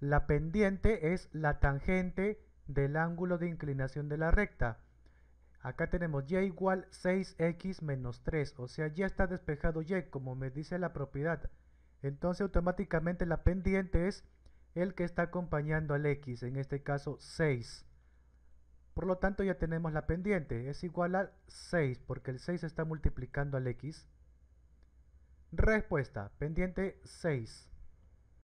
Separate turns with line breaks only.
La pendiente es la tangente del ángulo de inclinación de la recta. Acá tenemos y igual 6x menos 3, o sea, ya está despejado y, como me dice la propiedad. Entonces automáticamente la pendiente es el que está acompañando al x, en este caso 6. Por lo tanto ya tenemos la pendiente, es igual a 6, porque el 6 está multiplicando al x. Respuesta, pendiente 6.